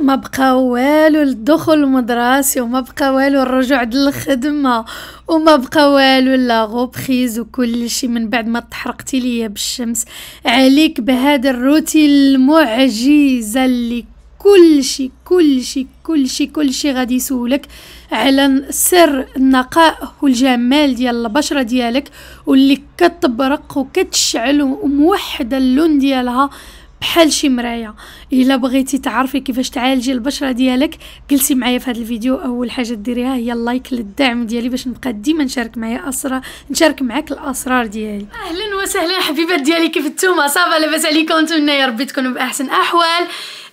ما بقى والو الدخول المدرسي وما بقى والو الرجوع للخدمه وما بقى والو لا غوبريز وكل شيء من بعد ما تحرقتي ليا بالشمس عليك بهذا الروتين المعجزه اللي كل شيء كل شيء كل شيء كل شيء غادي يسولك على سر النقاء والجمال ديال البشرة ديالك واللي كتبرق وكتشعل وموحدة اللون ديالها بحال شي مرايه الا بغيتي تعرفي كيفاش تعالجي البشره ديالك جلسي معايا في هذا الفيديو اول حاجه ديريها هي اللايك للدعم ديالي باش نبقى ديما نشارك معايا اسرار نشارك معاك الاسرار ديالي اهلا وسهلا حبيبات ديالي كيف نتوما صافا لاباس عليكم نتمنى يا ربي تكونوا باحسن احوال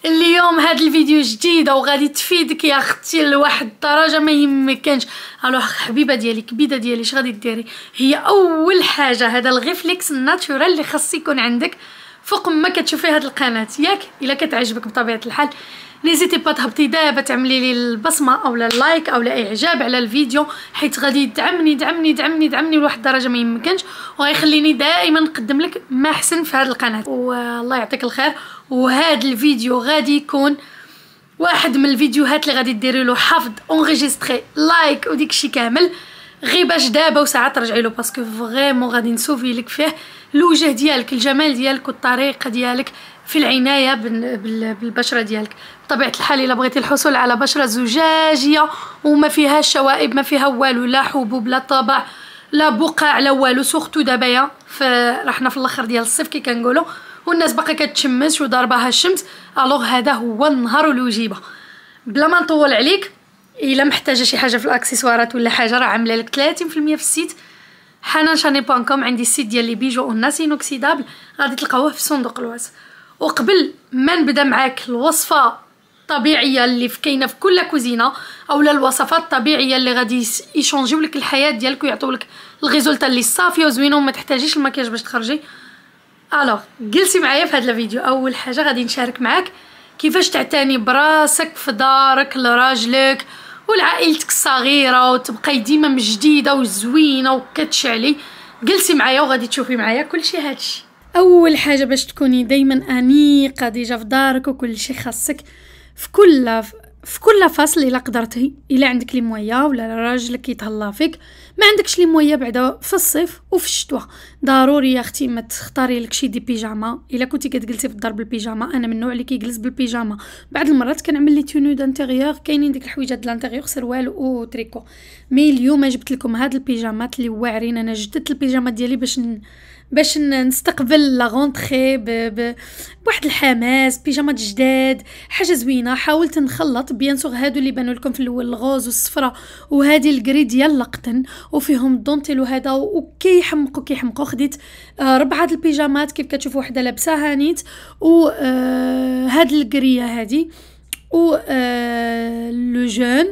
اليوم هذا الفيديو جديد وغادي تفيدك يا اختي لواحد الدرجه ما يمكنش الو حبيبه ديالي كبيده ديالي اش غادي ديري هي اول حاجه هذا الغيفليكس الناتشورال اللي خاص يكون عندك فوق ما كتشوفي هاد القناه ياك الا كتعجبك بطبيعه الحال نيزيتي با تهبطي دابا تعملي لي البصمه اولا اللايك اولا اعجاب على الفيديو حيت غادي يدعمني يدعمني يدعمني يدعمني لواحد الدرجه ما يمكنش وغيخليني دائما نقدم لك ما احسن في هاد القناه والله يعطيك الخير وهذا الفيديو غادي يكون واحد من الفيديوهات اللي غادي ديري له حفظ اونغيجيستري لايك وديك شي كامل غير باش دابا وساعه ترجعي له باسكو فريمون غادي نسوفي لك فيه الوجه ديالك الجمال ديالك والطريقه ديالك في العنايه بالبشره ديالك بطبيعه الحال الا بغيتي الحصول على بشره زجاجيه وما فيها شوائب ما فيها والو لا حبوب لا طبع لا بقع لا والو سورتو دابا فرحنا في الاخر ديال الصيف كي كنقولوا والناس باقا كتشمس وضربها الشمس الوغ هذا هو النهار الوجيبه بلا ما نطول عليك الا محتاجه شي حاجه في الاكسسوارات ولا حاجه راه عامله لك 30% في السيت حنان شاني كوم عندي السيت ديال لي بيجو ناس انوكسيدابل غادي تلقاوه في صندوق الوصف وقبل ما نبدا معاك الوصفه الطبيعيه اللي كاينه في كل كوزينه اولا الوصفات الطبيعيه اللي غادي يشونجيو لك الحياه ديالك ويعطيو لك الريزولتا اللي صافيه وزوينه وما تحتاجيش المكياج باش تخرجي الوغ جلسي معايا في هذا الفيديو اول حاجه غادي نشارك معاك كيفاش تعتني براسك في دارك لراجلك ولعائلتك الصغيره وتبقاي ديما مجديده وزوينه وكتشعلي جلسي معايا وغادي تشوفي معايا كلشي هادشي اول حاجه باش تكوني دائما انيقه ديجا في دارك وكلشي خاصك في كل في كل فصل الا قدرتي الا عندك لي مويا ولا راجلك يتهلا فيك ما عندكش لي مويا بعدا في الصيف وفي الشتوى ضروري يا اختي ما تختاري لك شي دي بيجاما الا كنتي كتجلسي في الدار بالبيجاما انا من النوع اللي كيجلس بالبيجاما بعض المرات كنعمل لي تونو دانتيغيور كاينين ديك الحويجات لانتيغيور سروال تريكو مي اليوم جبت لكم هاد البيجامات اللي واعرين انا جددت البيجامات ديالي باش باش نستقبل لا غونتري بواحد الحماس بيجامات جداد حاجه زوينه حاولت نخلط بيان سور هادو اللي بانوا لكم في الاول الغوز والصفرة وهذه الكري ديال القطن وفيهم الدونتيل وهذا وكيحمقوا كيحمقوا خديت آه، ربعه البيجامات كيف كتشوفوا وحده لابساها هانيت وهاد آه، الكريه هادي و آه، لو جون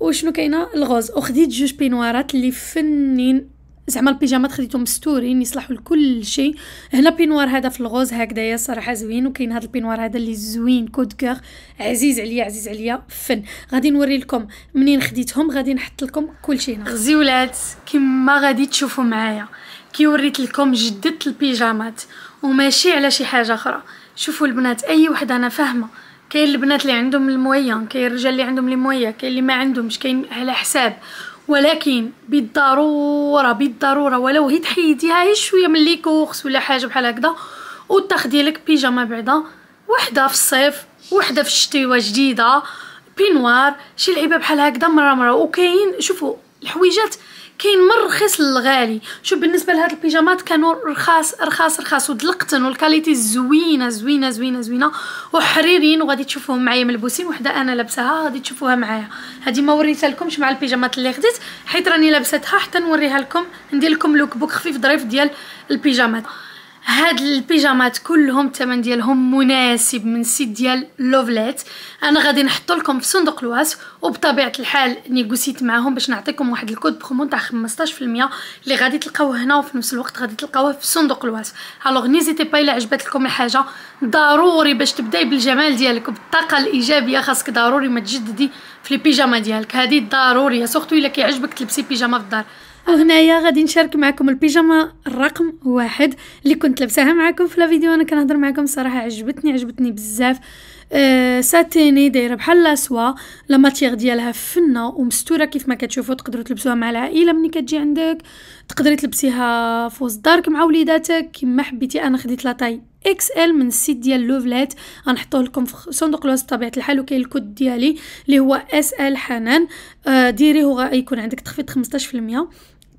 وشنو كاينه الغوز وخديت جوج بينوارات اللي فنين زعما البيجامات خديتهم مستورين يصلحوا لكل شيء هنا بينوار هذا في الغوز هكذايا صراحه زوين وكاين هذا البينوار هذا اللي زوين كود كوغ عزيز عليا عزيز عليا فن غادي نوري لكم منين خديتهم غادي نحط لكم كل شيء هنا غزيولات كما غادي تشوفوا معايا كي وريت لكم جددت البيجامات وماشي على شي حاجه اخرى شوفوا البنات اي وحده انا فاهمه كاين البنات اللي عندهم المويان كاين الرجال اللي عندهم المويه كاين اللي ما عندهمش كاين على حساب ولكن بالضروره بالضروره ولو هي تحيديها هي شويه من لي كورس ولا حاجه بحال هكذا وتاخدي لك بيجامه بعدا وحده في الصيف وحده في الشتاء جديده بينوار شي لعيبه بحال هكذا مره مره وكاين شوفوا الحويجات كاين من الرخيص للغالي شوف بالنسبه لهاد البيجامات كانوا رخاص رخاص رخاص ودلقتن والكاليتي زوينه زوينه زوينه زوينه وحريرين وغادي تشوفوهم معايا ملبوسين وحده انا لابساها غادي تشوفوها معايا هادي ما وريتها لكمش مع البيجامات اللي خديت حيت راني لابستها حتى نوريها لكم ندير لكم لوك بوك خفيف ظريف ديال البيجامات هاد البيجامات كلهم الثمن ديالهم مناسب من سيت ديال لوفليت انا غادي نحط لكم في صندوق الوصف وبطبيعه الحال نيغوسيت معاهم باش نعطيكم واحد الكود برومو تاع 15% اللي غادي تلقاوه هنا وفي نفس الوقت غادي تلقاوه في صندوق الوصف الوغ نيزيتي با الا عجبتكم الحاجه ضروري باش تبداي بالجمال ديالك وبالطاقه الايجابيه خاصك ضروري ما تجددي في البيجامه ديالك هذه ضروريه سورتو الا كيعجبك تلبسي بيجامه في الدار هنايا غادي نشارك معكم البيجاما الرقم واحد اللي كنت لابساها معكم في الفيديو انا كنهضر معكم صراحه عجبتني عجبتني بزاف آه ساتيني دايره بحال لاسوا لا ديالها فنه ومستوره كيف ما كتشوفوا تقدروا تلبسوها مع العائله ملي كتجي عندك تقدري تلبسيها في وسط دارك مع وليداتك كما حبيتي انا خديت لاطاي اكس ال من السيت ديال لوفلات غنحطوه لكم في صندوق الوصف بطبيعه الحال وكاين الكود ديالي اللي هو اس ال حنان آه ديريه غيكون عندك تخفيض 15%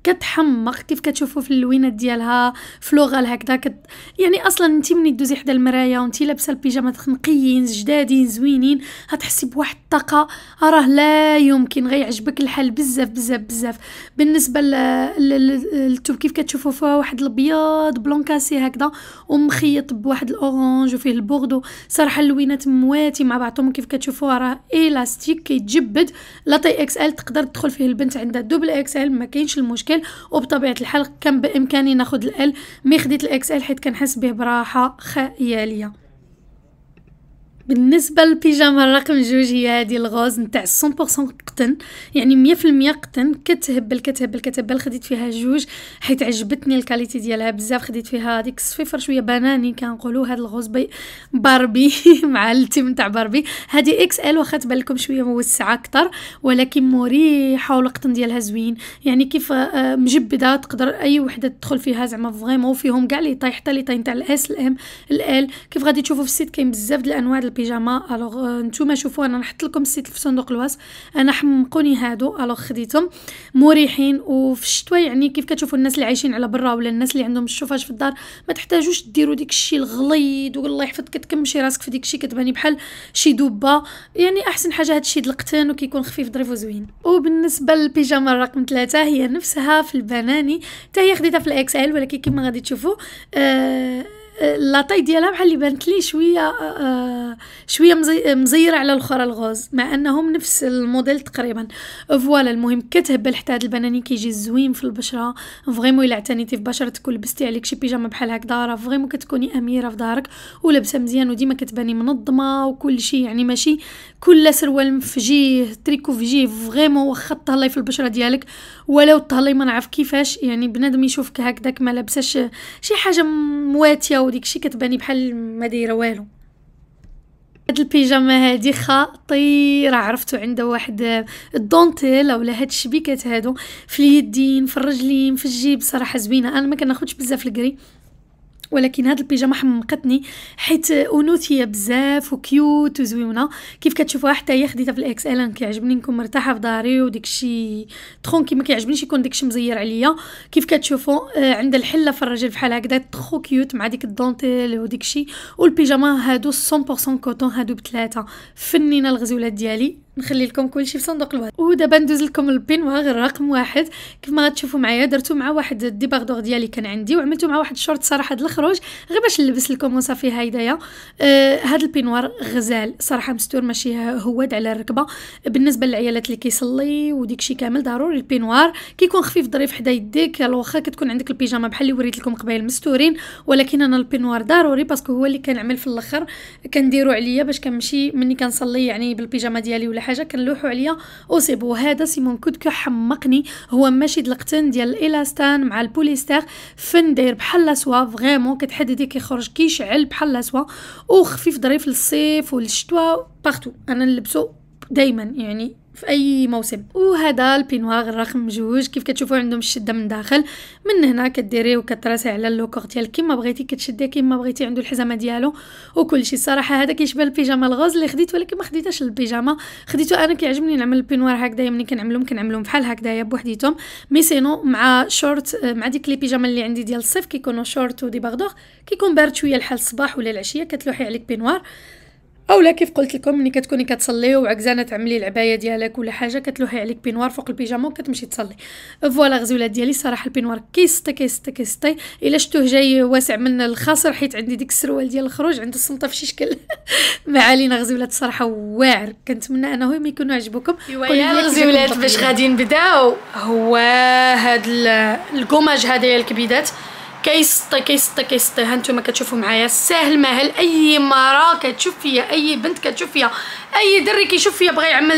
كتحمق كيف كتشوفوا في اللوينات ديالها فلوغال هكذا كت... يعني اصلا انت ملي دوزي حدا المرايا وانت لابسه البيجامات نقيين جدادين زوينين هتحسي بواحد الطاقه راه لا يمكن غيعجبك الحال بزاف بزاف بزاف بالنسبه للتوب كيف كتشوفوا فيها واحد الابيض بلون كاسي هكذا ومخيط بواحد الاورانج وفيه البوردو صراحه اللوينات مواتي مع بعضهم كيف كتشوفوها راه الاستيك كيتجبد لا تي اكس ال تقدر تدخل فيه البنت عندها دوبل اكس ال ما كاينش المشكل مشكل وبطبيعه الحال كان بامكاني ناخذ ال مي خديت الاكس ال حيت كنحس به براحه خياليه بالنسبه للبيجامه الرقم جوج هي هذه الغوز نتاع 100% قطن يعني 100% قطن كتهبل كتهبل كتهبل خديت فيها جوج حيت عجبتني الكاليتي ديالها بزاف خديت فيها هذيك الصفيفر شويه بناني كنقولوا هذا الغوز بي باربي مع التيم نتاع باربي هذه اكس ال واخا تبان لكم شويه موسعه اكثر ولكن مريحه والقطن ديالها زوين يعني كيف آه، مجبده تقدر اي وحده تدخل فيها زعما فريمون فيهم كاع لي طايح حتى لي طاي نتاع الاس الام الال كيف غادي تشوفوا في السيت كاين بزاف ديال الانواع البيجاما الوغ euh, نتوما شوفوا انا نحط لكم السيت في صندوق الوصف انا حمقوني هادو الوغ خديتهم مريحين وفي الشتوى يعني كيف كتشوفوا الناس اللي عايشين على برا ولا الناس اللي عندهم الشوفاج في الدار ما تحتاجوش ديروا ديك الشيء الغليظ والله يحفظك كتكمشي راسك في ديك الشيء كتباني بحال شي دوبه يعني احسن حاجه هاد الشيء دلقتان وكيكون خفيف ظريف وزوين وبالنسبه للبيجاما رقم ثلاثة هي نفسها في البناني حتى هي خديتها في الاكس ال ولكن كما غادي تشوفوا آه لاطاي ديالها بحال اللي بانت لي شويه آه، شويه مزي مزيره على الاخرى الغوز مع انهم نفس الموديل تقريبا فوالا المهم كتهبل حتى هاد البناني كيجي زوين في البشره فريمون الا اعتنيتي في بشرتك ولبستي عليك شي بيجامه بحال هكا راه فريمون كتكوني اميره في دارك ولابسه مزيان وديما كتباني منظمه وكل شيء يعني ماشي كل سروال في تريكو فجيه فريمون واخا تهلاي في البشره ديالك ولو تهلاي ما نعرف كيفاش يعني بنادم يشوفك هكذاك ما لابساش شي حاجه مواتيه وديكشي كتباني بحال ما دايره والو هاد البيجامه هادي خطيره عرفتو عندها واحد الدونتيل اولا هاد الشبيكات هادو في اليدين في الرجلين في الجيب صراحه زوينه انا ما كناخذش بزاف الكري ولكن هاد البيجامه حمقتني حيت انوثيه بزاف وكيوت وزوينة كيف كتشوفوها حتى هي خديتها في الاكس ال انا كيعجبني نكون مرتاحه في داري وديكشي تخونكي ما كيعجبنيش يكون داكشي مزير عليا كيف كتشوفوا آه عند الحله في الرجل بحال هكدا تخو كيوت مع ديك الدونتيل وديكشي والبيجامه هادو 100% كوتون هادو بثلاثه فنينه الغزولات ديالي نخلي لكم كل شيء في صندوق الوصف ودابا ندوز لكم البينوار رقم واحد كيف ما غتشوفوا معايا درتو مع واحد الديباغدور ديالي كان عندي وعملتو مع واحد الشورت صراحه د الخروج غير باش نلبس لكم وصافي هايدايا آه هاد البينوار غزال صراحه مستور ماشي هواد على الركبه بالنسبه للعيالات اللي كيصلي وديك شي كامل ضروري البينوار كيكون خفيف ظريف حدا يديك واخا كتكون عندك البيجامه بحال اللي وريت لكم قبيل مستورين ولكن انا البينوار ضروري باسكو هو اللي كنعمل في الاخر كنديرو عليا باش كنمشي مني كنصلي يعني بالبيجامه ديالي ولا حاجه كنلوحوا عليا او سي بو هذا سيمون كودكو حمقني هو ماشي دلقتن ديال الالاستان مع البوليستر فن داير بحال سوا فريمون كتحددي كيخرج كيشعل بحال سوا وخفيف ظريف للصيف وللشتوى بارتو انا نلبسو دائما يعني في اي موسم وهذا البينوار الرقم جوج كيف كتشوفوا عندهم الشده من داخل من هنا كديري وكتراسي على اللوكور ديالك كيما بغيتي كتشدي كيما بغيتي عنده الحزامه ديالو شيء الصراحه هذا كيشبه البيجاما الغوز اللي خديت ولكن ما خديتهاش البيجاما خديته انا كيعجبني نعمل البينوار هكذا ملي كنعملهم كنعملهم بحال هكذايا بوحديتهم مي سينو مع شورت مع ديك لي بيجاما اللي عندي ديال الصيف كيكونوا شورت ودي باردور كيكون بارد شويه الحال الصباح ولا العشيه كتلوحي عليك بينوار اولا كيف قلت لكم ملي كتكوني كتصلي وعكزانه تعملي العبايه ديالك ولا حاجه كتلوحي عليك بينوار فوق البيجاما وكتمشي تصلي فوالا غزولات ديالي صراحه البينوار كيستي كيستي كيستي الا شتوه جاي واسع من الخاصر حيت عندي ديك السروال ديال الخروج عند السنطه فشي شكل ما علينا غزولات صراحه واعر كنتمنى انه ما يكونوا عجبوكم ويا غزولات باش غادي نبداو هو هاد الكوماج هذا ديال الكبيدات كيسطي كيسطي كيسطي هانتوما كتشوفوا معايا ساهل ماهل اي مرا كتشوف فيا اي بنت كتشوف فيا اي دري كيشوف فيا بغى يعمل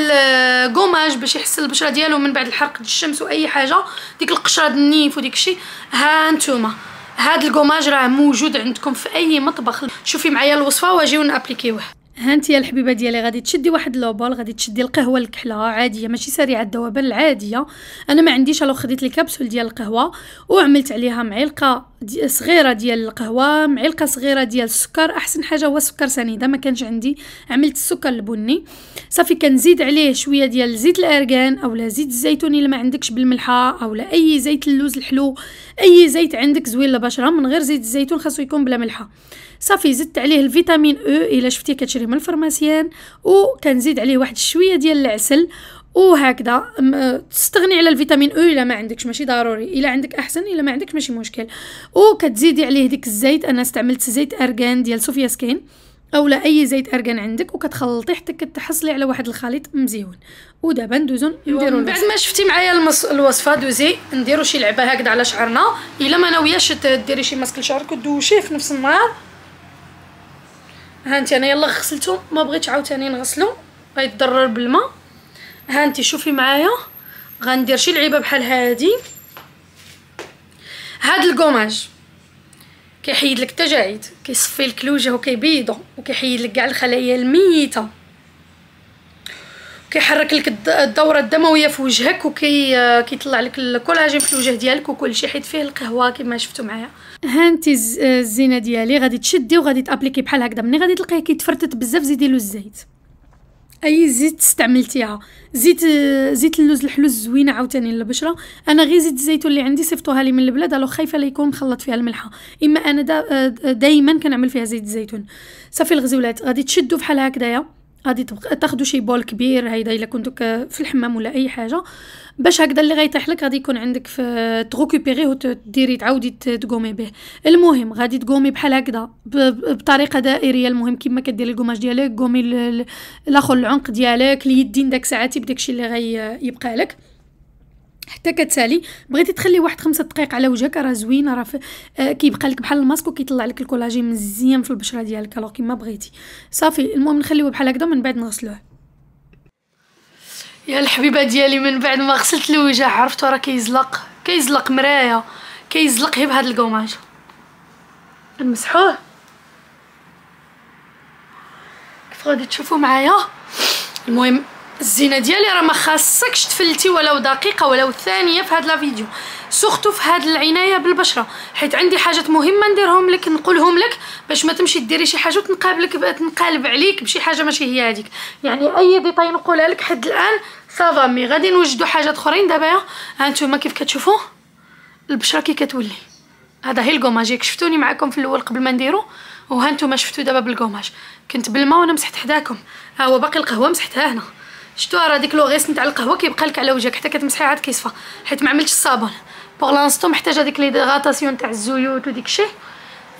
كوماج آه، باش يحسن البشره ديالو من بعد الحرق الشمس واي حاجه ديك القشره ديال النيف وديك الشيء هانتوما هاد الكوماج راه موجود عندكم في اي مطبخ شوفي معايا الوصفه واجيو نابليكيوه ها انت يا الحبيبه ديالي غادي تشدي واحد لوبول غادي تشدي القهوه الكحله عاديه ماشي سريعه الذوبان العاديه انا ما عنديش الو خديت الكبسول ديال القهوه وعملت عليها معلقه دي صغيره ديال القهوه معلقه صغيره ديال السكر احسن حاجه هو السكر سنيده ما كانش عندي عملت السكر البني صافي كنزيد عليه شويه ديال زيت الارغان اولا زيت الزيتون الا ما عندكش بالملحه اولا اي زيت اللوز الحلو اي زيت عندك زوين للبشره من غير زيت الزيتون خاصو يكون بلا ملحه صافي زدت عليه الفيتامين او e الا شفتيه كتشري من الفرماسيان وكنزيد عليه واحد شويه ديال العسل وهكذا أه، تستغني على الفيتامين او e الا ما عندكش ماشي ضروري الا عندك احسن الا ما عندك ماشي مشكل وكتزيدي عليه ديك الزيت انا استعملت زيت ارغان ديال صوفيا سكين اولا اي زيت ارغان عندك وكتخلطي حتى كتحصلي على واحد الخليط مزيون ودابا ندوزو نديرو بعد ما شفتي معايا المص... الوصفه دوزي نديرو شي لعبه هكذا على شعرنا الا ما ناوياش ديري شي ماسك لشعرك ودوشيه في نفس النهار هانتي انا يلا غسلته ما بغيتش عاوتاني نغسلو غيتضرر بالماء هانتي شوفي معايا غندير شي لعيبه بحال هادي هاد الكوماج كيحيد لك التجاعيد كيصفي لك الوجه وكيبيضو وكيحيد لك كاع الخلايا الميته كيحرك لك الدوره الدمويه في وجهك وكيطلع آه، لك الكولاجين في الوجه ديالك وكل شيء حيت فيه القهوه كما شفتوا معايا ها انت آه، الزينه ديالي غادي تشدي وغادي تابليكي بحال هكذا ملي غادي تلقيه كيتفرتت بزاف زيدي له الزيت اي زيت استعملتيها زيت آه، زيت اللوز الحلو زوينه عاوتاني للبشره انا غير زيت الزيتون اللي عندي صيفطوها لي من البلاد الو خايفه لا يكون خلط فيها الملحه اما انا دائما دا كنعمل فيها زيت الزيتون صافي الغزولات غادي تشدو بحال هكذايا غادي تاخذوا شي بول كبير هيدا الا كنتو في الحمام ولا اي حاجه باش هكذا اللي غيطيح لك غادي يكون عندك في تغوكوبيري وتديري تعاودي تقومي به المهم غادي تقومي بحال هكذا بطريقه دائريه المهم كما كديري القماش ديالك قومي الاخر العنق ديالك اليدين داك ساعه بداكشي اللي غيبقى لك حتى كتسالي بغيتي تخلي واحد خمسة دقائق على وجهك راه زوين راه آه كيبقى لك بحال الماسك وكيطلع لك الكولاجين مزيان في البشره ديالك الوغ كيما بغيتي صافي المهم نخليوه بحال هكذا من بعد نغسلوه يا الحبيبه ديالي من بعد ما غسلت الوجه عرفتو راه كيزلق كيزلق مرايه كيزلق غير بهاد القماش نمسحوه كيف غادي تشوفوا معايا المهم الزينه ديالي راه ما خاصكش تفلتي ولو دقيقه ولو ثانيه في هاد لا فيديو سورتو في هاد العنايه بالبشره حيت عندي حاجات مهمه نديرهم لك نقولهم لك باش ما تمشي ديري شي حاجه وتنقابلك تنقلب عليك بشي حاجه ماشي هي هذيك يعني اي ديطاي نقولها لك حد الان صافا مي غادي نوجدوا حاجات اخرين دابا ها نتوما كيف كتشوفوا البشره كي كتولي هذا هي الكوماج شفتوني معكم في الاول قبل ما نديرو وها نتوما شفتو دابا بالكوماج كنت بالما وانا مسحت حداكم ها هو باقي القهوه مسحتها هنا شتو راه ديك لوغيس نتاع القهوه كيبقى لك على وجهك حتى كتمسحي عاد كيصفى حيت ما عملتش الصابون بوغ لانستو محتاجه ديك لي ديغاتاسيون تاع الزيوت وديك الشيء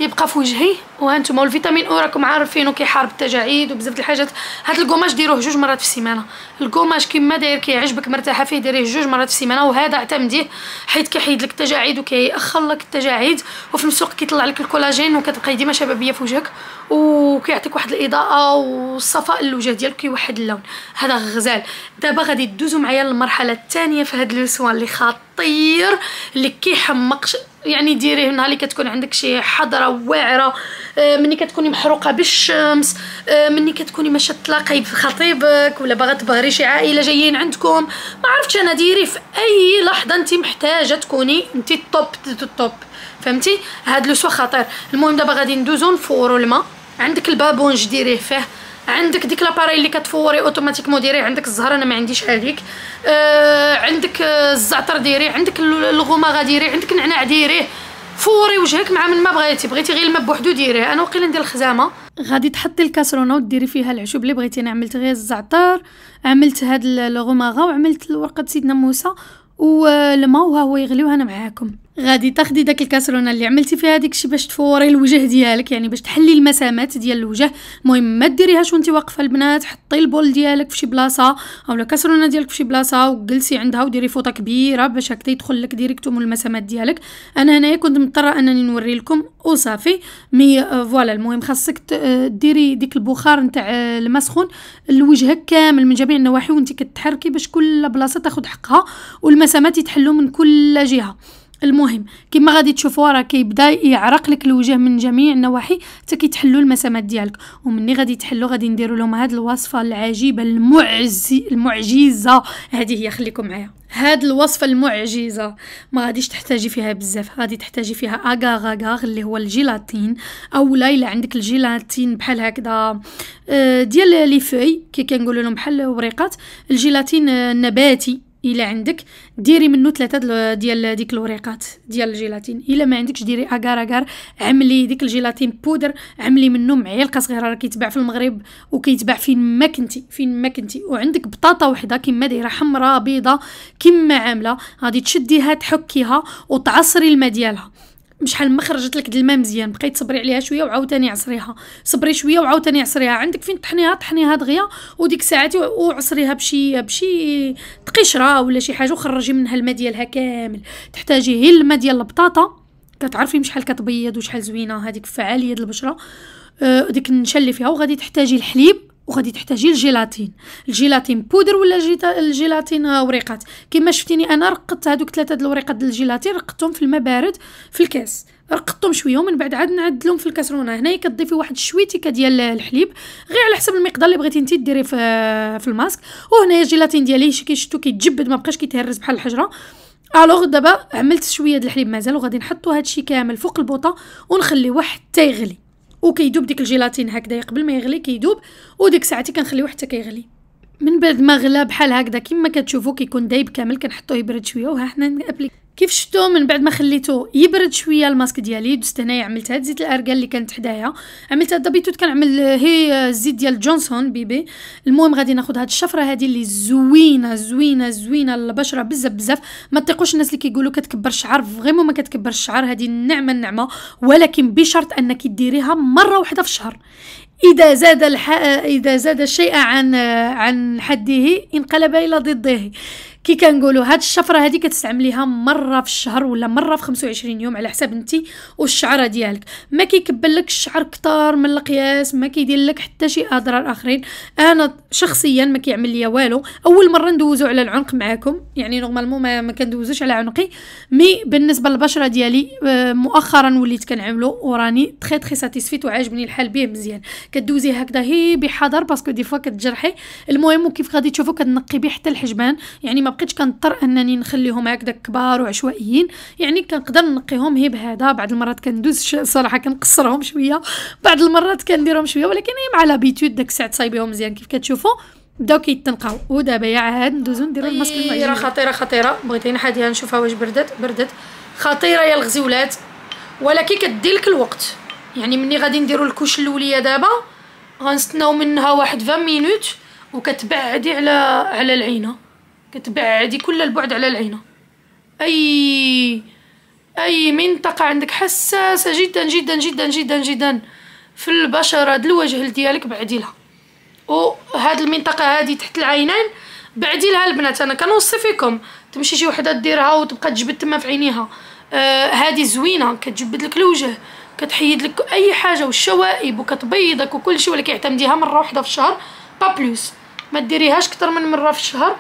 يبقى في وجهي وهانتوما الفيتامين او راكم عارفينو كيحارب التجاعيد وبزاف د الحاجات هاد الكوماج ديروه جوج مرات في السيمانه الكوماج كيما داير كيعجبك مرتاحه فيه ديريه جوج مرات في السيمانه وهذا اعتمديه حيت كيحيد لك التجاعيد وكيأخر لك التجاعيد وفي نفس الوقت كيطلع لك الكولاجين وكتبقاي ديما شبابيه في وجهك وكيعطيك واحد الاضاءه والصفاء للوجه ديالك كيوحد اللون هذا غزال دابا غادي دوزو معايا للمرحله الثانيه في هاد لوسوان اللي خطير اللي كيحمق يعني ديريه نهار اللي كتكون عندك شي حضره واعره آه، مني كتكوني محروقه بالشمس آه، مني كتكوني ماشي تلاقي بخطيبك ولا باغا تبهري شي عائله جايين عندكم ما عرفتش انا ديري في اي لحظه انت محتاجه تكوني انت الطوب الطوب فهمتي هاد لو سوا خطير المهم دابا غادي ندوزو نفورو الماء عندك البابونج ديريه فيه عندك ديك لاباري اللي كتفوري اوتوماتيكمون ديريه عندك الزهر انا ما عنديش هذيك آه عندك آه، الزعتر ديريه عندك الغوماغه ديريه عندك النعناع ديريه فوري وجهك مع من ما بغيتي بغيتي غير الماء بوحدو ديريه انا وقيل ندير الخزامه غادي تحطي الكاسرونه وديري فيها العشب اللي بغيتي انا عملت غير الزعتر عملت هاد الغوماغه وعملت ورقه سيدنا موسى والماء آه، وها هو يغلي وانا معاكم غادي تاخدي داك الكاسرونه اللي عملتي فيها داك الشيء باش تفوري الوجه ديالك يعني باش تحلي المسامات ديال الوجه المهم ما ديريهاش وانت واقفه البنات حطي البول ديالك في شي بلاصه اولا الكاسرونه ديالك في شي بلاصه وجلسي عندها وديري فوطه كبيره باش هكا يدخل لك ديريكتوم المسامات ديالك انا هنايا كنت مضطره انني نوري لكم وصافي مي آه، فوالا المهم خاصك آه، ديري ديك البخار نتاع آه، الماء سخون لوجهك كامل من جميع النواحي وانت كتحركي باش كل بلاصه تاخد حقها والمسامات يتحلوا من كل جهه المهم كما غادي تشوفوا راه كيبدا يعرق لك الوجه من جميع النواحي حتى كيتحلوا المسامات ديالك ومني غادي تحلوا غادي نديروا لهم هاد الوصفه العجيبه المعزي المعجزه هذه هي خليكم معايا هاد الوصفه المعجزه ما غاديش تحتاجي فيها بزاف غادي تحتاجي فيها اغاغ اللي هو الجيلاتين اولا الا عندك الجيلاتين بحال هكذا آه، ديال لي فوي كي كنقولوا لهم بحال وريقات الجيلاتين النباتي آه، الا عندك ديري منه ثلاثه ديال ديك الوريقات ديال الجيلاتين الا ما عندكش ديري اكار اكار عملي ديك الجيلاتين بودر عملي منه معلقه صغيره راه كيتباع في المغرب وكيتباع فين ما كنتي فين ما كنتي وعندك بطاطا وحده كما دايره حمراء بيضاء كما عامله غادي تشديها تحكيها وتعصري الماء ديالها شحال ما خرجت لك الماء مزيان بقيت صبري عليها شويه وعاوتاني عصريها صبري شويه وعاوتاني عصريها عندك فين طحنيها طحنيها دغيا وديك ساعات وعصريها بشي بشي تقشره ولا شي حاجه وخرجي منها الماء ديالها كامل تحتاجي غير الماء ديال البطاطا كتعرفي شحال كتبيض وشحال زوينه هذيك فعاليه البشره أه، ديك النشا اللي فيها وغادي تحتاجي الحليب وغادي تحتاجي الجيلاتين الجيلاتين بودر ولا الجيلاتين وريقات كما شفتيني انا رقدت هذوك ثلاثه الوريقات ديال الجيلاتين رقدتهم في الماء بارد في الكاس رقدتهم شويه ومن بعد عاد نعدلهم في الكاسرونه هنايا كتضيفي واحد شويتيكا ديال الحليب غير على حسب المقدار اللي بغيتي انت ديري في في الماسك وهنايا الجيلاتين ديالي كيشتو كيتجبد ما بقاش كيتهرس بحال الحجره الوغ دابا عملت شويه ديال الحليب مازال وغادي نحطو هادشي كامل فوق البوطه ونخليوه حتى يغلي وكيدوب ديك الجيلاتين هكذا قبل ما يغلي كيدوب وديك ساعتي كنخليوه حتى كيغلي من بعد ما غلا بحال هكذا كما كتشوفوا كيكون دايب كامل كنحطوه يبرد شويه وها حنا نابلي كيف شفتوا من بعد ما خليته يبرد شويه الماسك ديالي دوزت هنايا عملت هاد زيت الارقال اللي كانت حدايا عملت هاد دابيتوت كنعمل هي الزيت ديال جونسون بيبي المهم غادي ناخذ هاد الشفره هادي اللي زوينه زوينه زوينه للبشره بزاف بزاف ما تيقوش الناس اللي كيقولوا كتكبر الشعر فريمون ما كتكبر الشعر هادي النعمه النعمه ولكن بشرط انك ديريها مره واحده في الشهر إذا زاد الح... إذا زاد الشيء عن عن حده انقلب إلى ضده كي كنقولوا هاد الشفره هذه كتستعمليها مره في الشهر ولا مره في 25 يوم على حساب انت والشعره ديالك ما كيكبل لك الشعر كثار من القياس ما كيدير لك حتى شي اضرار اخرين انا شخصيا ما كيعمل ليا والو اول مره ندوزو على العنق معاكم يعني نورمالمون ما, ما كندوزوش على عنقي مي بالنسبه للبشره ديالي آه، مؤخرا وليت كنعملو وراني تري تري ساتيسفيت وعاجبني الحال به مزيان كدوزي هكذا هي بحذر باسكو دي فوا كتجرحي المهم وكيف غادي تشوفو كتنقي به حتى الحجبان يعني ما بقيتش كنضطر انني نخليهم هكذا كبار وعشوائيين يعني كنقدر نقيهم هي بهذا بعض المرات كندوز صراحه كنقصرهم شويه بعض المرات كنديرهم شويه ولكن هي مع لابيتود داك الساعه تصايبيهم مزيان كيف كتشوفوا بداو كيتنقاو ودابا يا عاد ندوزو نديرو الماسك خطيره خطيره خطيره بغيت نحاديها نشوفها واش بردت بردت خطيره يا الغزيولات ولكن كدي لك الوقت يعني ملي غادي نديرو الكوش الاوليه دابا غنستناو منها واحد 20 مينوت وكتبعدي على على العينه كتبعدي كل البعد على العينة أي أي منطقة عندك حساسة جدا جدا جدا جدا جدا في البشرة د الوجه ديالك بعدي لها وهاد المنطقة هادي تحت العينين بعدي لها البنات أنا كنوصي فيكم تمشي شي وحدة ديرها وتبقى تجبد تما في عينيها آه هادي زوينة كتجبد لك الوجه كتحيد لك أي حاجة والشوائب وكتبيضك وكل شيء ولكن اعتمديها مرة واحدة في الشهر با بلوس ما ديريهاش كتر من مرة في الشهر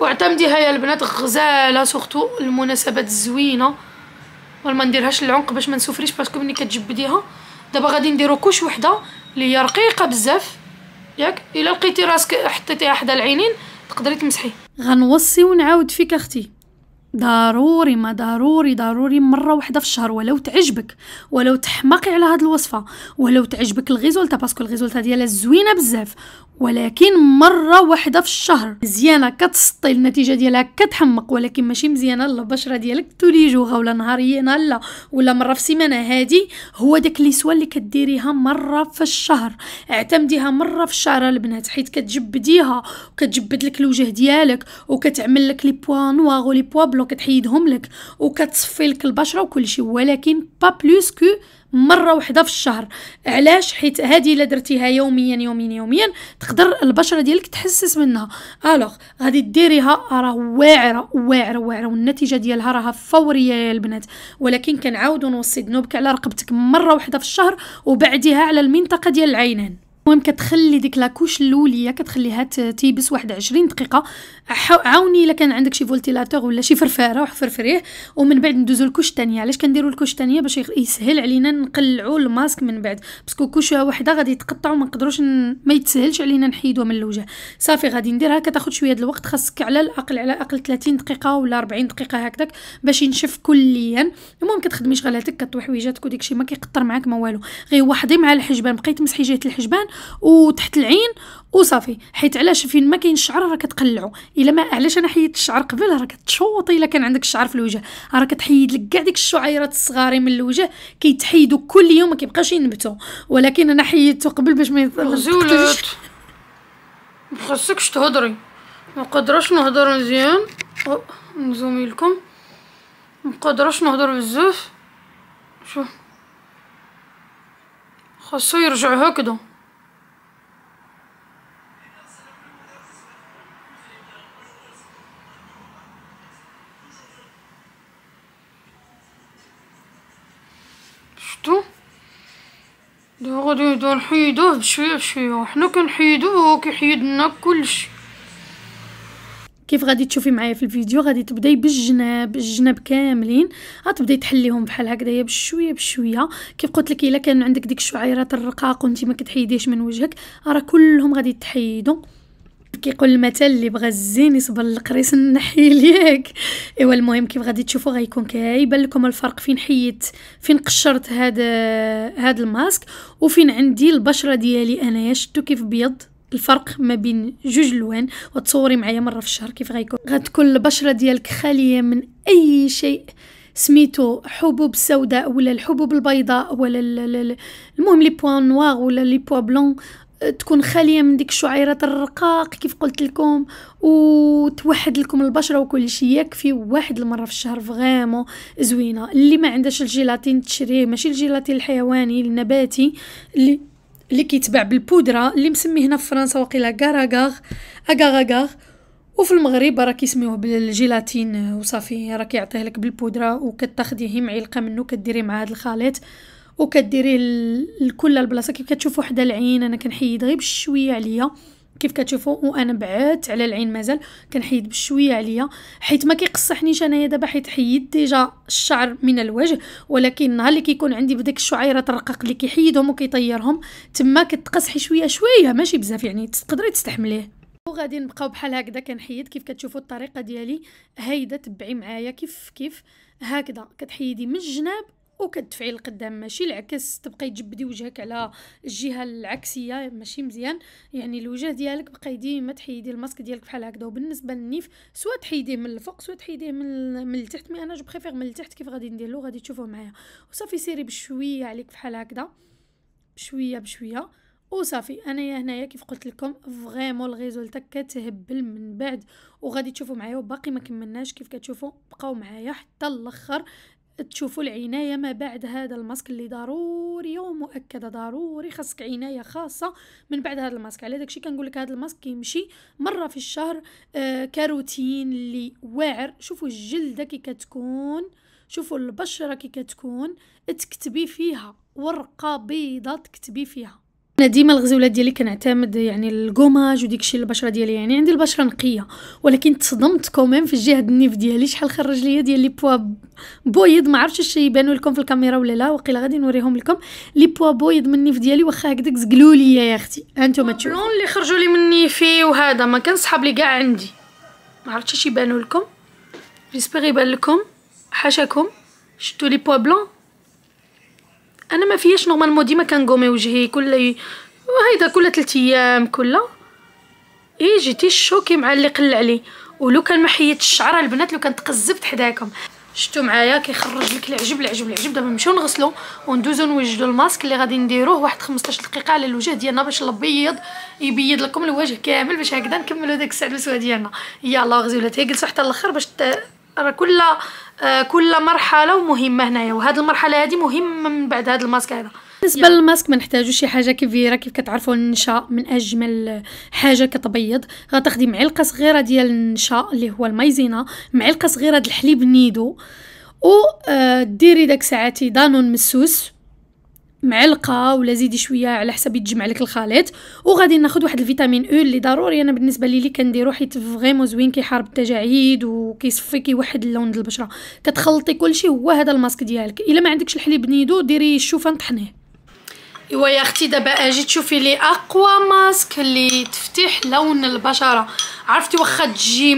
واعتمدي هيا البنات غزاله سورتو المناسبات الزوينه ما نديرهاش للعنق باش ما نسوفريش باسكو ملي كتجبديها دابا غادي نديرو كوش وحده اللي هي رقيقه بزاف ياك الا لقيتي راسك حطيتيها حدا العينين تقدري تمسحي غنوصي ونعاود فيك اختي ضروري ما ضروري ضروري مره واحده في الشهر ولو تعجبك ولو تحماقي على هاد الوصفه ولو تعجبك الغيزولتا باسكو الغيزولتا ديالها زوينه بزاف ولكن مرة واحدة في الشهر مزيانة كتسطي النتيجة ديالها كتحمق ولكن ماشي مزيانة البشرة ديالك توليجوها ولا نهاريا لا ولا مرة في السيمانة هادي هو داك السوا اللي كديريها مرة في الشهر اعتمديها مرة في الشهر البنات حيت كتجبديها وكتجبد لك الوجه ديالك وكتعمل لك لي بوا نواغ ولي بوا بلو كتحيدهم لك وكتصفي لك البشرة وكل شيء ولكن با بلوس كو مره واحده في الشهر علاش حيت هذه الا درتيها يوميا يوميا يوميا تقدر البشره ديالك تحسس منها الوغ غادي ديريها راه واعره واعره واعره والنتيجه ديالها راها فوريه يا البنات ولكن كنعاودو نوصي ذنوبك على رقبتك مره واحده في الشهر وبعدها على المنطقه ديال العينين المهم كتخلي ديك لاكوش الاوليه كتخليها تيبس واحد 20 دقيقه عاوني الا كان عندك شي فولتيلاتور ولا شي فرفاره وحفرفريه ومن بعد ندوزو الكوش الثانيه علاش كنديرو الكوش الثانيه باش يسهل علينا نقلعو الماسك من بعد باسكو كوشه وحده غادي يتقطع وما نقدروش ن... ما يتسهلش علينا نحيدوه من الوجه صافي غادي نديرها كتاخد شويه ديال الوقت خاصك على الاقل على الاقل 30 دقيقه ولا 40 دقيقه هكذاك باش ينشف كليا المهم كتخدمي شغلاتك كطوي حويجاتك وداكشي ما كيقطر معاك ما والو غير وحدي مع الحجبان بقيت مسحي جهه الحجبان وتحت العين وصافي حيت علاش فين ما كاين الشعر راه كتقلعو الا ما علاش انا حيدت الشعر قبل راه كتشوطي الا كان عندك الشعر في الوجه راه كتحيد لك كاع ديك الشعيرات الصغاري من الوجه كيتحيدوا كل يوم ما كيبقاش ينبتوا ولكن انا حيدته قبل باش ما يزولات خاصكش تهضري ما قدرش نهضر مزيان نزومي لكم ما قدرش نهضر بزاف شوف خاصو يرجع هكذا غادي نبداو نحيدوه بشويه بشويه حنا كنحيدوه كيحيد لنا كلشي كيف غادي تشوفي معايا في الفيديو غادي تبداي بالجناب الجناب كاملين غتبداي تحليهم بحال هكذايا بشويه بشويه كيف قلت لك الا كان عندك ديك الشعيرات الرقاق وانت ما كتحيديش من وجهك راه كلهم غادي تحيدو كيقول المثل اللي بغى الزين يصبر القريص نحي ليك ايوا المهم كيف غادي تشوفوا غيكون كيبان لكم الفرق فين حيت فين قشرت هذا هذا الماسك وفين عندي البشره ديالي انايا شفتوا كيف بيض الفرق ما بين جوج لوان وتصوري معايا مره في الشهر كيف غيكون غتكون البشره ديالك خاليه من اي شيء سميتو حبوب سوداء ولا الحبوب البيضاء ولا المهم لي بوان نوار ولا لي بوا بلون تكون خاليه من ديك الشعيرات الرقاق كيف قلت لكم وتوحد لكم البشره وكل شيء يكفي واحد المره في الشهر فغيمون زوينه اللي ما عندهاش الجيلاتين تشريه ماشي الجيلاتين الحيواني النباتي اللي اللي كيتباع بالبودره اللي مسميه هنا في فرنسا وقيلة غاراغاغ اغاغاغ وفي المغرب راه كيسميوه بالجيلاتين وصافي راه كيعطيه لك بالبودره وكتاخديه معلقه منه كديري مع هذا الخليط وكديري لكل البلاصه كيف كتشوفوا حدا العين انا كنحيد غير بشويه عليا كيف كتشوفوا وانا بعدت على العين مازال كنحيد بشويه عليا حيت ما كيقصحنيش انايا دابا حيت حيد ديجا الشعر من الوجه ولكن نهار اللي كيكون عندي بديك الشعيرات الرقاق اللي كيحيدهم وكيطيرهم تما كتقصحي شويه شويه ماشي بزاف يعني تقدري تستحمليه وغادي نبقاو بحال هكذا كنحيد كيف كتشوفوا الطريقه ديالي هايده تبعي معايا كيف كيف هكذا كتحيدي من الجناب وكتدفعي لقدام ماشي العكس تبقاي تجبدي وجهك على الجهه العكسيه ماشي مزيان يعني الوجه ديالك بقاي ديما تحيدي الماسك ديالك بحال هكذا وبالنسبه للنيف سواء تحيديه من الفوق سواء تحيديه من من التحت مي انا جو بريفير من التحت كيف غادي ندير له غادي تشوفوه معايا وصافي سيري بشويه عليك بحال هكذا بشويه بشويه وصافي انايا هنايا كيف قلت لكم فريمون الريزولتا كتهبل من بعد وغادي تشوفوا معايا وباقي ما كملناش كيف كتشوفوا بقاو معايا حتى الاخر تشوفوا العناية ما بعد هذا الماسك اللي ضروري ومؤكدة ضروري خاصك عناية خاصة من بعد هذا الماسك على داكشي كنقول لك هذا الماسك كيمشي مرة في الشهر آه كروتين اللي واعر شوفوا الجلدة كي كتكون شوفوا البشرة كي كتكون تكتبي فيها ورقة بيضة تكتبي فيها انا ديما الغزولات ديالي كنعتمد يعني الكوماج وديك الشيء البشره ديالي يعني عندي البشره نقيه ولكن تصدمت كوميم في الجهه النيف ديالي شحال خرج ليا ديال لي بوا بويض ما عرفتش اش يبانوا لكم في الكاميرا ولا لا وقيل غادي نوريهم لكم لي بوا بويض من النيف ديالي واخا هكداك زقلوا ليا يا اختي انتم تشوفوا اللي خرجوا لي من نيفي وهذا ما كنسحب لي كاع عندي ما عرفتش اش يبانوا لكم جيسبيغ يبان لكم حاشاكم شتو لي بوا بلون انا ما فياش نورمالمون ديما كنقومي وجهي كل هيدا كل 3 ايام كل اي جيتي شوكي مع اللي قل علي ولو كان ما حيت الشعر البنات لو كانت قزبت حداكم شفتوا معايا كيخرج لك العجب العجب العجب دابا نمشيو نغسلو وندوزو نوجدو الماسك اللي غادي نديروه واحد 15 دقيقه على الوجه ديالنا باش الابيض يبيض لكم الوجه كامل باش هكذا نكملو داك السعدوسه ديالنا يلاه غزولات هي حتى الاخر باش راه كل آه كل مرحله ومهمه هنايا وهاد المرحله هادي مهمه من بعد هاد الماسك هذا بالنسبه للماسك ما نحتاجوش شي حاجه كبيره كيف كتعرفوا النشا من اجمل حاجه كتبيض غتاخدي معلقه صغيره ديال النشا اللي هو المايزينا معلقه صغيره ديال الحليب نيدو وديري آه، داك ساعاتي دانون مسوس معلقه ولا زيدي شويه على حسب يتجمع لك الخليط وغادي ناخذ واحد الفيتامين او اللي ضروري انا بالنسبه لي اللي كنديرو حيت فريمون زوين كيحارب التجاعيد وكيصفي كيوحد اللون ديال البشره كتخلطي كلشي هو هذا الماسك ديالك الا ما عندكش الحليب نيدو ديري الشوفان طحنيه ايوا يا اختي دابا اجي تشوفي لي اقوى ماسك اللي تفتح لون البشره عرفتي واخا تجي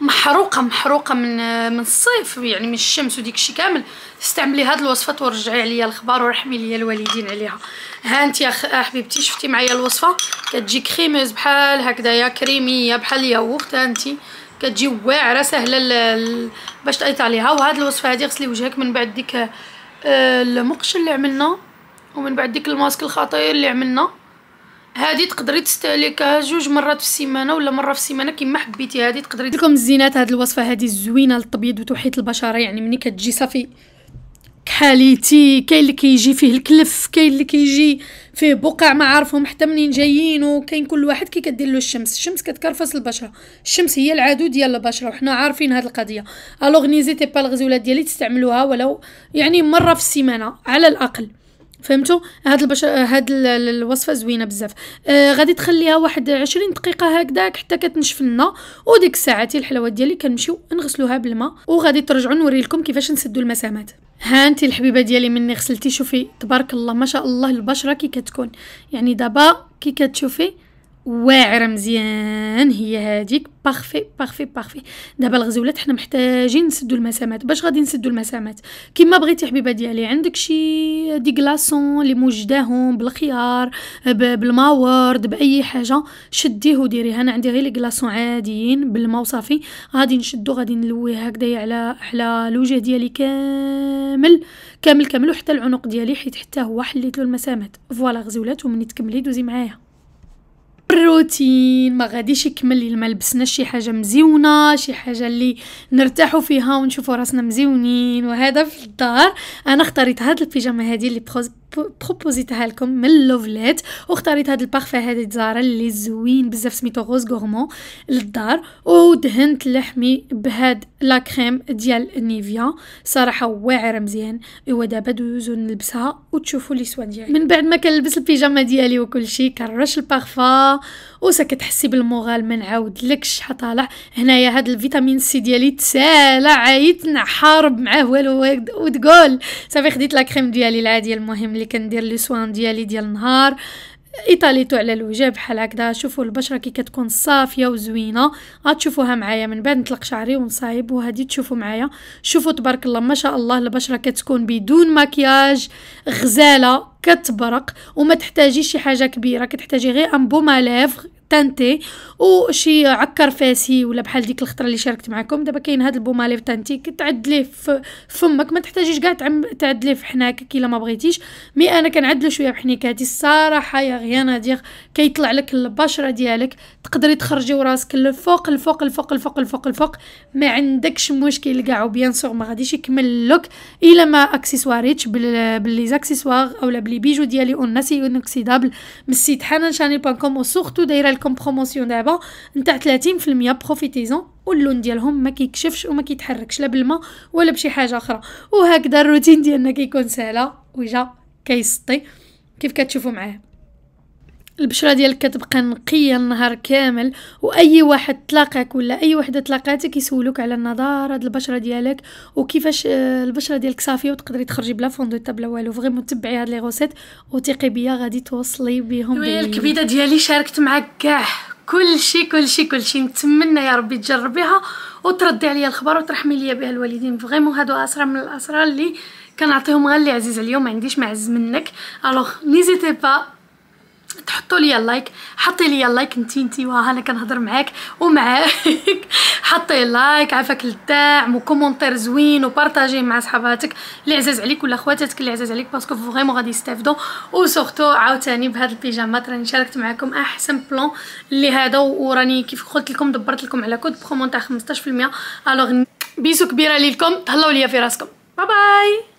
محروقه محروقه من من الصيف يعني من الشمس وديك الشيء كامل استعملي هاد الوصفه ورجعي عليا الخبر ورحمي ليا الوالدين عليها ها انت يا اه حبيبتي شفتي معايا الوصفه كتجي كريميز بحال هكذايا كريميه بحال يا وخت انت كتجي واعره سهله باش تقيط عليها وهذه الوصفه هادي غسلي وجهك من بعد ديك اه، المقش اللي عملنا ومن بعد ديك الماسك الخطير اللي عملنا هادي تقدري تستهلكها جوج مرات في السيمانه ولا مره في السيمانه كما حبيتي هادي تقدري لكم الزينات هاد الوصفه هادي زوينه للتبييض وتوحيد البشره يعني ملي كتجي صافي كحاليتي كاين اللي كيجي فيه الكلف كاين اللي كيجي فيه بقع ما عارفهم حتى منين جايين وكاين كل واحد كي كدير له الشمس الشمس كتكرفس البشره الشمس هي العدو ديال البشره وحنا عارفين هاد القضيه الوغ نيزيتي با الغزولات ديالي تستعملوها ولو يعني مره في السيمانه على الاقل فهمتوا هاد البش هاد ال... الوصفه زوينه بزاف آه غادي تخليها واحد 20 دقيقه هكذاك حتى كتنشف لنا وديك ساعتي الحلاوات ديالي كنمشيو نغسلوها بالماء وغادي ترجعوا نوري لكم كيفاش نسدوا المسامات هانتي الحبيبه ديالي مني غسلتي شوفي تبارك الله ما شاء الله البشره كي كتكون يعني دابا كي كتشوفي واعره مزيان هي هذيك بارفي بارفي بارفي دابا الغزولات حنا محتاجين نسدو المسامات باش غادي نسدو المسامات كيما بغيتي حبيبه ديالي عندك شي دي غلاسون لي موجداهم بالخيار بالماورد باي حاجه شديه وديريه انا عندي غير لي غلاسون عاديين بالما وصافي غادي نشدو غادي نلويه هكذا على على الوجه ديالي كامل كامل كامل وحتى العنق ديالي حيت حتى هو حليت له المسامات فوالا غزولات ومني تكملي دوزي معايا بروتين ما غاديش يكمل الا ما شي حاجه مزيونه شي حاجه اللي نرتاحوا فيها ونشوفوا راسنا مزيونين وهذا في الدار انا اختاريت هذه البيجامه هذه اللي بخوز بروبوزيتها لكم من لوفليت واختاريت هذا البارفان هذا الزهره اللي زوين بزاف سميتو غوز غورمون للدار ودهنت لحمي بهاد لا كريم ديال نيفيا صراحه واعر مزيان ايوا دابا دوزو نلبسها وتشوفوا لي سوان ديالي من بعد ما كنلبس البيجاما ديالي وكل شيء كرش البارفان وساك حسي بالمورال ما نعاودلكش حطالع هنايا هاد الفيتامين سي ديالي تسالا عايت نحارب معاه والو وتقول صافي خديت لا كريم ديالي العاديه المهم ملي كندير لي سوان ديالي ديال النهار ايطاليتو على الوجه بحال هكذا شوفوا البشره كي كتكون صافيه وزوينه غتشوفوها معايا من بعد نطلق شعري ونصايب وهذه تشوفوا معايا شوفوا تبارك الله ما شاء الله البشره كتكون بدون مكياج غزاله كتبرق وما تحتاجيش شي حاجه كبيره كتحتاجي غير ان بوم تانتي وشي عكر فاسي ولا بحال ديك الخطره اللي شاركت معكم دابا كاين هاد البوماليف تانتي كتعدليه في فمك ما تحتاجيش كاع تعدليه في حناك الا ما بغيتيش مي انا كنعدلو شويه بحنيكاتي الصراحه يا غيانا ديغ كيطلع لك البشره ديالك تقدري تخرجي راسك للفوق الفوق الفوق الفوق الفوق الفوق ما عندكش مشكل كاع وبيان سور ما غاديش يكمل اللوك الا ما اكسسواريتش باللي زاكسسوار اولا بلي بيجو ديالي اون ناسي انوكسيدابل من سيت حنان شانيل بانكوم وسورتو دايره لكم بروموسيون دابا نتاع 30% بروفيتيزون واللون ديالهم ما كيكشفش وما كيتحركش لا بالماء ولا بشي حاجه اخرى وهكذا الروتين ديالنا كيكون سهله وجا كيسطي كيف كتشوفوا معايا البشره ديالك كتبقى نقيه النهار كامل واي واحد تلاقاك ولا اي وحده تلاقاتك يسولوك على النضاره ديال البشره ديالك وكيفاش آه، البشره ديالك صافيه وتقدري تخرجي بلا فوندو طاب لا والو فريمون تبعي هاد لي غوسيت وثقي بيا غادي توصلي بهم الكبيده ديالي شاركت معاك كاع كلشي كلشي كلشي نتمنى يا ربي تجربيها وتردي عليا الخبر وترحمي ليا بها الوالدين فريمون هادو اسرى من الاسرار اللي كنعطيهم غير اللي عزيز اليوم ما عنديش معز منك الوغ نيزيتي با تحطوا لي لايك حطي لي لايك انتي انتي واه انا كنهضر معاك ومعاك حطي لايك عافاك للدعم وكومونتير زوين وبارطاجي مع صحاباتك اللي عزاز عليك ولا خواتاتك اللي عزاز عليك باسكو فريمون غادي يستافدوا وسورتو عاوتاني بهاد البيجامات راني شاركت معكم احسن بلون اللي هذا وراني كيف قلت لكم دبرت لكم على كود برومون تاع 15% الوغ بيسو كبيره ليكم تهلاو ليا في راسكم باي باي